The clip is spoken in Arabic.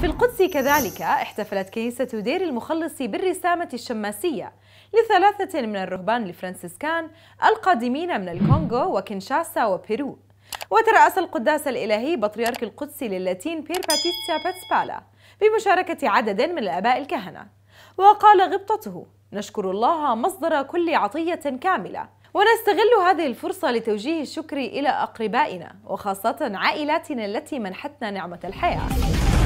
في القدس كذلك احتفلت كنيسة دير المخلص بالرسامة الشماسية لثلاثة من الرهبان الفرنسيسكان القادمين من الكونغو وكنشاسا وبيرو وترأس القداس الإلهي بطريرك القدس للاتين بير باتيستا باتسبالا بمشاركة عدد من الآباء الكهنة وقال غبطته نشكر الله مصدر كل عطية كاملة ونستغل هذه الفرصة لتوجيه الشكر إلى أقربائنا وخاصة عائلاتنا التي منحتنا نعمة الحياة